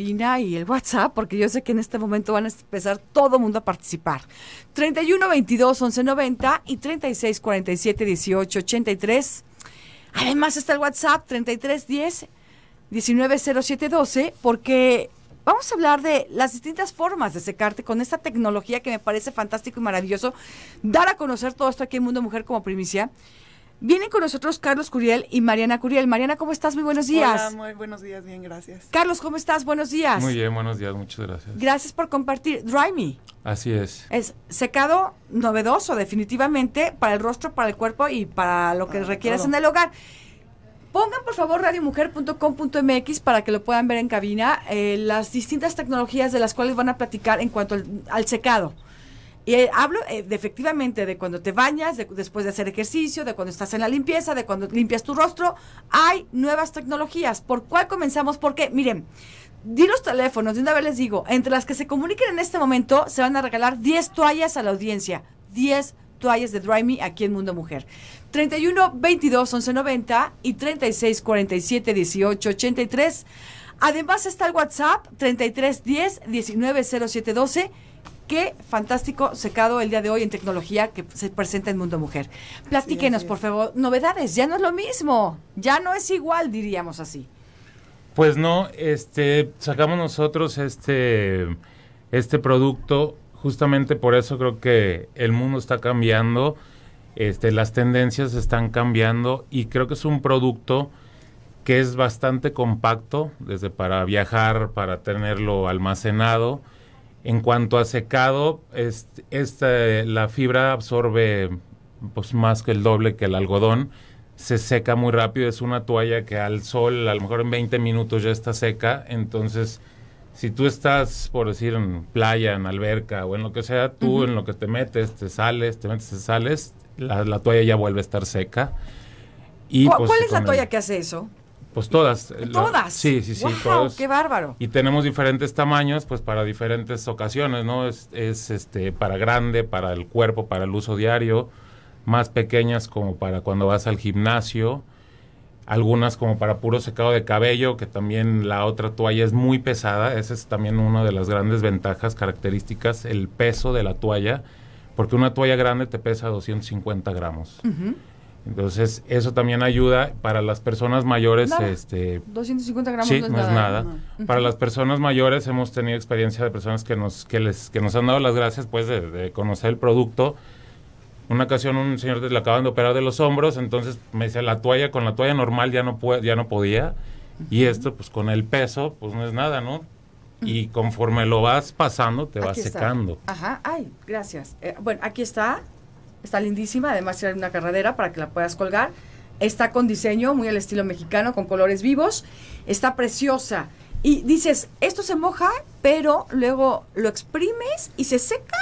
y el WhatsApp, porque yo sé que en este momento van a empezar todo el mundo a participar. 31 22 11 90 y 36 47 18 83. Además está el WhatsApp 33 10 19 07 12, porque vamos a hablar de las distintas formas de secarte con esta tecnología que me parece fantástico y maravilloso. Dar a conocer todo esto aquí en Mundo Mujer como primicia. Vienen con nosotros Carlos Curiel y Mariana Curiel. Mariana, ¿cómo estás? Muy buenos días. muy buenos días, bien, gracias. Carlos, ¿cómo estás? Buenos días. Muy bien, buenos días, muchas gracias. Gracias por compartir. Dry Me. Así es. Es secado novedoso, definitivamente, para el rostro, para el cuerpo y para lo que requieras en el hogar. Pongan por favor radiomujer.com.mx para que lo puedan ver en cabina eh, las distintas tecnologías de las cuales van a platicar en cuanto al secado. Y eh, hablo eh, efectivamente de cuando te bañas, después de hacer ejercicio, de cuando estás en la limpieza, de cuando limpias tu rostro. Hay nuevas tecnologías. ¿Por cuál comenzamos? Porque, miren, di los teléfonos, de una vez les digo, entre las que se comuniquen en este momento, se van a regalar 10 toallas a la audiencia. 10 toallas de Dry Me aquí en Mundo Mujer. 31 22 11 90 y 36 47 18 83. Además está el WhatsApp 33 10 19 07 12 qué fantástico secado el día de hoy en tecnología que se presenta en Mundo Mujer. Platíquenos, por favor, novedades, ya no es lo mismo, ya no es igual, diríamos así. Pues no, este, sacamos nosotros este, este producto, justamente por eso creo que el mundo está cambiando, este, las tendencias están cambiando y creo que es un producto que es bastante compacto, desde para viajar, para tenerlo almacenado, en cuanto a secado, la fibra absorbe pues, más que el doble que el algodón. Se seca muy rápido. Es una toalla que al sol, a lo mejor en 20 minutos ya está seca. Entonces, si tú estás, por decir, en playa, en alberca o en lo que sea, tú en lo que te metes, te sales, te metes, te sales, la, toalla ya vuelve a estar seca. Y pues, ¿Cuál, es la toalla que hace eso? Pues todas. Todas. sí, sí, sí. Wow, ¡Qué bárbaro! Y tenemos diferentes tamaños, pues para diferentes ocasiones, ¿no? Es, este para grande, para el cuerpo, para el uso diario, más pequeñas como para cuando vas al gimnasio, algunas como para puro secado de cabello, que también la otra toalla es muy pesada. Esa es también una de las grandes ventajas características, el peso de la toalla, porque una toalla grande te pesa 250 gramos. Entonces, eso también ayuda para las personas mayores. Nada, este, 250 gramos sí, no es nada. Para las personas mayores hemos tenido experiencia de personas que nos, que les, que nos han dado las gracias pues, de, conocer el producto. Una ocasión un señor le acaban de operar de los hombros, entonces me dice, la toalla, con la toalla normal ya no, puede, ya no podía. Y esto, pues con el peso, pues no es nada, ¿no? y conforme lo vas pasando te va secando. Ajá, ay, gracias. Eh, bueno, aquí está está lindísima, además tiene una carradera para que la puedas colgar. Está con diseño muy al estilo mexicano, con colores vivos, está preciosa. Y dices, esto se moja, pero luego lo exprimes y se seca.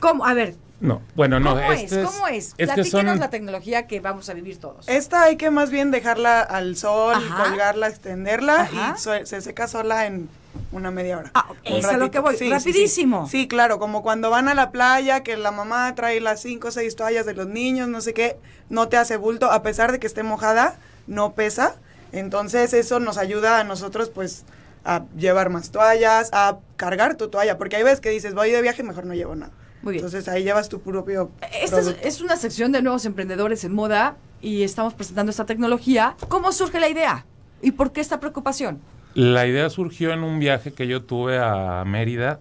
¿Cómo? A ver, no, bueno, no. ¿Cómo este es? ¿Cómo es? es la tecnología que vamos a vivir todos. Esta hay que más bien dejarla al sol, colgarla, extenderla y se seca sola en una media hora. Ah, es lo que voy, sí, rapidísimo. Sí, claro, como cuando van a la playa, que la mamá trae las cinco o seis toallas de los niños, no sé qué, no te hace bulto, a pesar de que esté mojada, no pesa. Entonces eso nos ayuda a nosotros pues a llevar más toallas, a cargar tu toalla, porque hay veces que dices, voy de viaje, mejor no llevo nada. Muy bien. Entonces ahí llevas tu propio. Esta es, es, una sección de nuevos emprendedores en moda y estamos presentando esta tecnología. ¿Cómo surge la idea? ¿Y por qué esta preocupación? La idea surgió en un viaje que yo tuve a Mérida.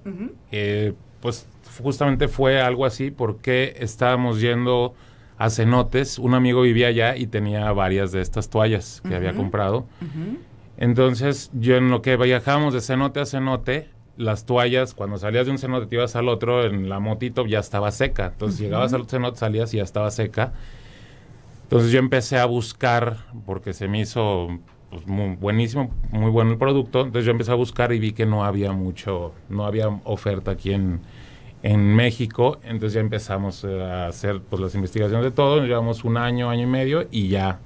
Eh, pues justamente fue algo así porque estábamos yendo a cenotes. Un amigo vivía allá y tenía varias de estas toallas que había comprado. Entonces, yo en lo que viajábamos de cenote a cenote, las toallas, cuando salías de un cenote te ibas al otro, en la motito ya estaba seca. Entonces, llegabas al cenote, salías y ya estaba seca. Entonces, yo empecé a buscar, porque se me hizo pues, buenísimo, muy bueno el producto. Entonces yo empecé a buscar y vi que no había mucho, no había oferta aquí en, México. Entonces ya empezamos eh, a hacer pues las investigaciones de todo. llevamos un año, año y medio y ya,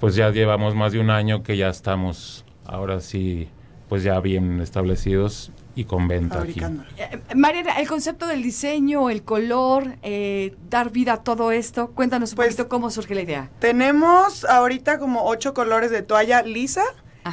pues ya llevamos más de un año que ya estamos ahora sí pues ya bien establecidos y con venta. Aquí. Eh, eh, el concepto del diseño, el color, eh, dar vida a todo esto, cuéntanos un pues, poquito cómo surge la idea. Tenemos ahorita como ocho colores de toalla lisa.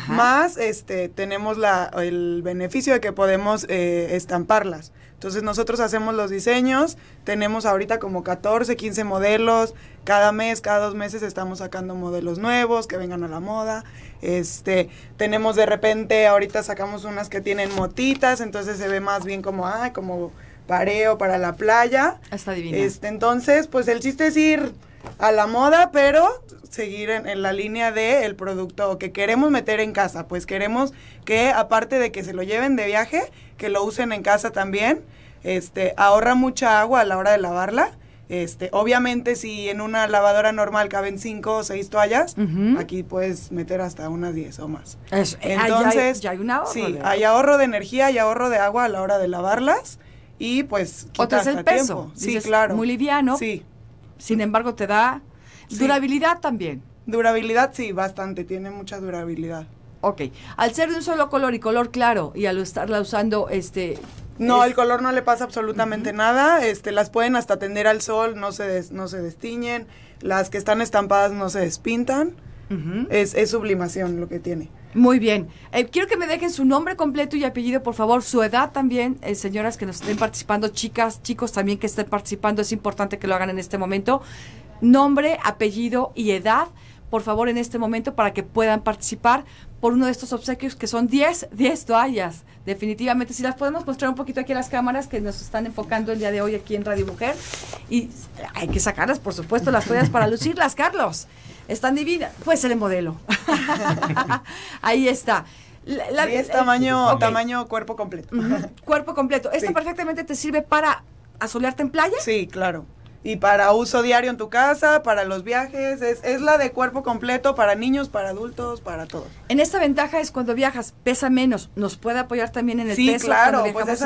Más este tenemos la, el beneficio de que podemos eh, estamparlas. Entonces nosotros hacemos los diseños, tenemos ahorita como 14, 15 modelos, cada mes, cada dos meses estamos sacando modelos nuevos que vengan a la moda. Este, tenemos de repente, ahorita sacamos unas que tienen motitas, entonces se ve más bien como, ay, ah, como pareo para la playa. Está divino. Este, entonces, pues el chiste es ir a la moda, pero seguir en, la línea del producto que queremos meter en casa. Pues queremos que, aparte de que se lo lleven de viaje, que lo usen en casa también. Este, ahorra mucha agua a la hora de lavarla. Este, obviamente si en una lavadora normal caben 5 o 6 toallas, aquí puedes meter hasta unas 10 o más. Eh, Entonces, hay, hay un ahorro. Sí, hay ahorro de energía, y ahorro de agua a la hora de lavarlas y pues quitas el peso. sí, claro. Muy liviano. Sí. Sin embargo, te da Durabilidad también. Durabilidad sí, bastante, tiene mucha durabilidad. Ok, al ser de un solo color y color claro y al estarla usando este... No, el color no le pasa absolutamente nada, este, las pueden hasta tender al sol, no se, no se destiñen, las que están estampadas no se despintan, es, es sublimación lo que tiene. Muy bien. Eh, quiero que me dejen su nombre completo y apellido, por favor, su edad también, eh, señoras que nos estén participando, chicas, chicos también que estén participando, es importante que lo hagan en este momento nombre, apellido y edad, por favor, en este momento para que puedan participar por uno de estos obsequios que son 10, 10 toallas. Definitivamente, si las podemos mostrar un poquito aquí a las cámaras que nos están enfocando el día de hoy aquí en Radio Mujer. Y hay que sacarlas, por supuesto, las toallas para lucirlas, Carlos. Están divinas. pues ser el modelo. Ahí está. La, es eh, tamaño, tamaño cuerpo completo. Cuerpo completo. ¿Esto perfectamente te sirve para asolearte en playa? Sí, claro y para uso diario en tu casa, para los viajes, es, la de cuerpo completo para niños, para adultos, para todos. En esta ventaja es cuando viajas, pesa menos, nos puede apoyar también en el sí, Sí, claro, pues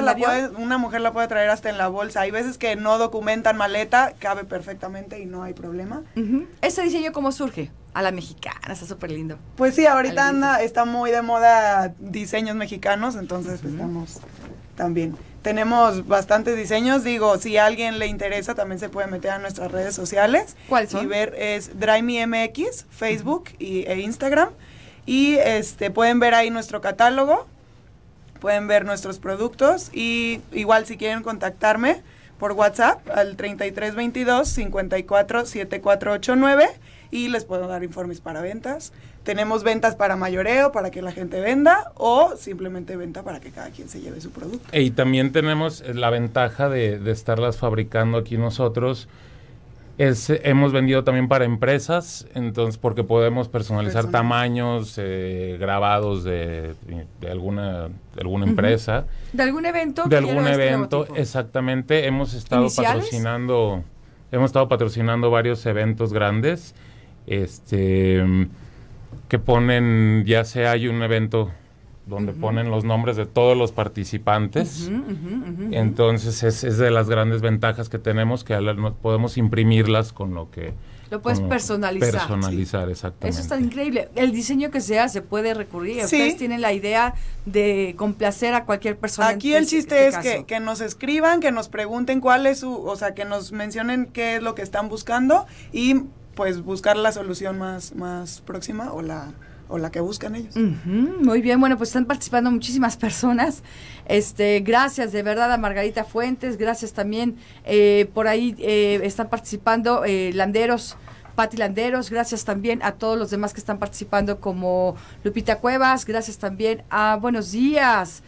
una mujer la puede traer hasta en la bolsa. Hay veces que no documentan maleta, cabe perfectamente y no hay problema. ¿Este ¿Ese diseño cómo surge? A la mexicana, está súper lindo. Pues sí, ahorita anda, está muy de moda diseños mexicanos, entonces estamos también. Tenemos bastantes diseños, digo, si a alguien le interesa también se puede meter a nuestras redes sociales. ¿Cuáles son? Y ver es DryMeMX, Facebook e Instagram. Y este pueden ver ahí nuestro catálogo, pueden ver nuestros productos y igual si quieren contactarme, por WhatsApp al 3322 54 7489 y les puedo dar informes para ventas. Tenemos ventas para mayoreo, para que la gente venda, o simplemente venta para que cada quien se lleve su producto. Y también tenemos la ventaja de, de estarlas fabricando aquí nosotros hemos vendido también para empresas, entonces porque podemos personalizar tamaños, eh, grabados de, alguna, alguna empresa. ¿De algún evento? De algún este evento, exactamente. Hemos estado patrocinando, hemos estado patrocinando varios eventos grandes, este, que ponen, ya sea hay un evento donde ponen los nombres de todos los participantes. Entonces es, de las grandes ventajas que tenemos que podemos imprimirlas con lo que... Lo puedes personalizar. Personalizar, exactamente. Eso está increíble. El diseño que sea se puede recurrir. Ustedes tienen la idea de complacer a cualquier persona. Aquí el este chiste es que, que, nos escriban, que nos pregunten cuál es su, o sea, que nos mencionen qué es lo que están buscando y pues buscar la solución más, más próxima o la o la que buscan ellos. muy bien, bueno, pues están participando muchísimas personas. Este, gracias de verdad a Margarita Fuentes, gracias también eh, por ahí eh, están participando eh, Landeros. Pati Landeros, gracias también a todos los demás que están participando como Lupita Cuevas, gracias también a Buenos Días,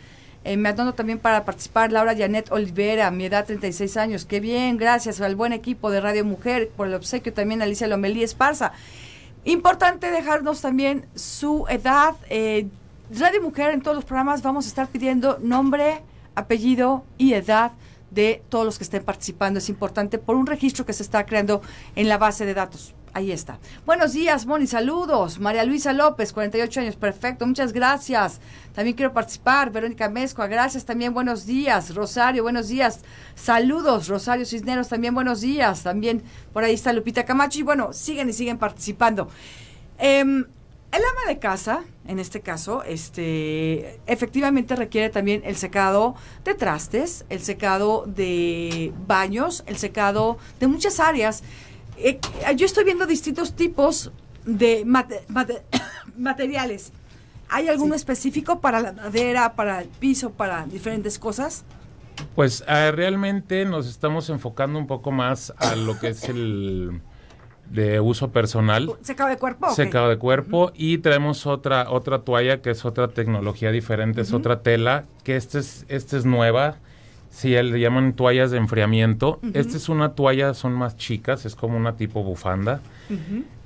me adorno también para participar Laura Janet Olivera, mi edad 36 años. Qué bien, gracias al buen equipo de Radio Mujer por el obsequio también Alicia Lomelí Esparza. Importante dejarnos también su edad. Eh, Radio Mujer en todos los programas vamos a estar pidiendo nombre, apellido y edad de todos los que estén participando. Es importante por un registro que se está creando en la base de datos. Ahí está. Buenos días, Moni, saludos. María Luisa López, 48 años, perfecto, muchas gracias. También quiero participar. Verónica Mezcua, gracias también, buenos días. Rosario, buenos días. Saludos, Rosario Cisneros, también buenos días. También por ahí está Lupita Camacho. Y bueno, siguen y siguen participando. Em, el ama de casa, en este caso, este, efectivamente requiere también el secado de trastes, el secado de baños, el secado de muchas áreas. Eh, yo estoy viendo distintos tipos de materiales. ¿Hay alguno específico para la madera, para el piso, para diferentes cosas? Pues ah, realmente nos estamos enfocando un poco más a lo que es el de uso personal. Secado de cuerpo. Secado de cuerpo y traemos otra otra toalla que es otra tecnología diferente, es otra tela que esta es, esta es nueva Sí, le llaman toallas de enfriamiento. Esta es una toalla, son más chicas, es como una tipo bufanda.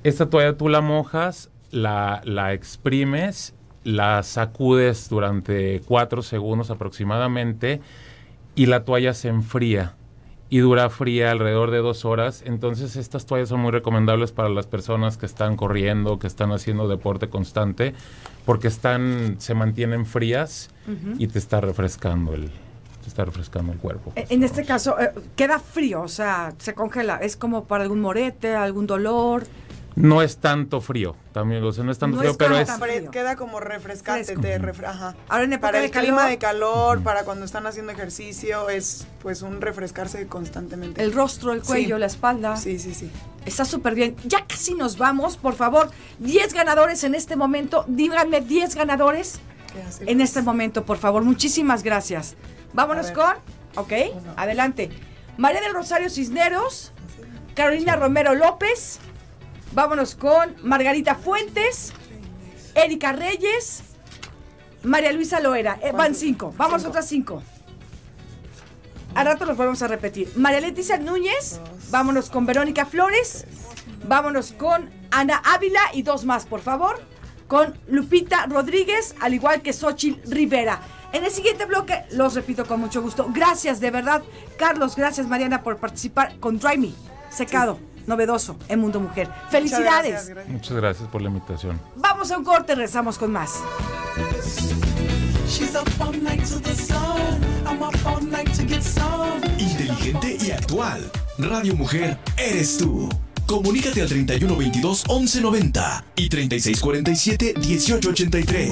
Esta toalla tú la mojas, la, la exprimes, la sacudes durante cuatro segundos aproximadamente y la toalla se enfría y dura fría alrededor de dos horas. Entonces estas toallas son muy recomendables para las personas que están corriendo, que están haciendo deporte constante, porque están, se mantienen frías y te está refrescando el, está refrescando el cuerpo. Eh, pues, en este caso, eh, queda frío, o sea, se congela. ¿Es como para algún morete, algún dolor? No es tanto frío, también, o sea, no es tanto frío, pero es... Queda como refrescante, Ahora en para el clima de calor, para cuando están haciendo ejercicio, es pues un refrescarse constantemente. El rostro, el cuello, la espalda. Sí, sí, sí. Está súper bien. Ya casi nos vamos, por favor. 10 ganadores en este momento. Díganme 10 ganadores en este momento, por favor. Muchísimas gracias. Vámonos con, ok, adelante. María del Rosario Cisneros, Carolina Romero López, vámonos con Margarita Fuentes, Erika Reyes, María Luisa Loera. Eh, van cinco, vamos otras cinco. a rato los volvemos a repetir. María Leticia Núñez, vámonos con Verónica Flores, vámonos con Ana Ávila y dos más, por favor, con Lupita Rodríguez, al igual que sochi Rivera. En el siguiente bloque los repito con mucho gusto. Gracias, de verdad. Carlos, gracias Mariana por participar con Try Me, secado. Novedoso en Mundo Mujer. ¡Felicidades! Muchas gracias, por la invitación. Vamos a un corte, rezamos con más. Inteligente y actual. Radio Mujer, eres tú. Comunícate al 3122 1190 y 3647 1883.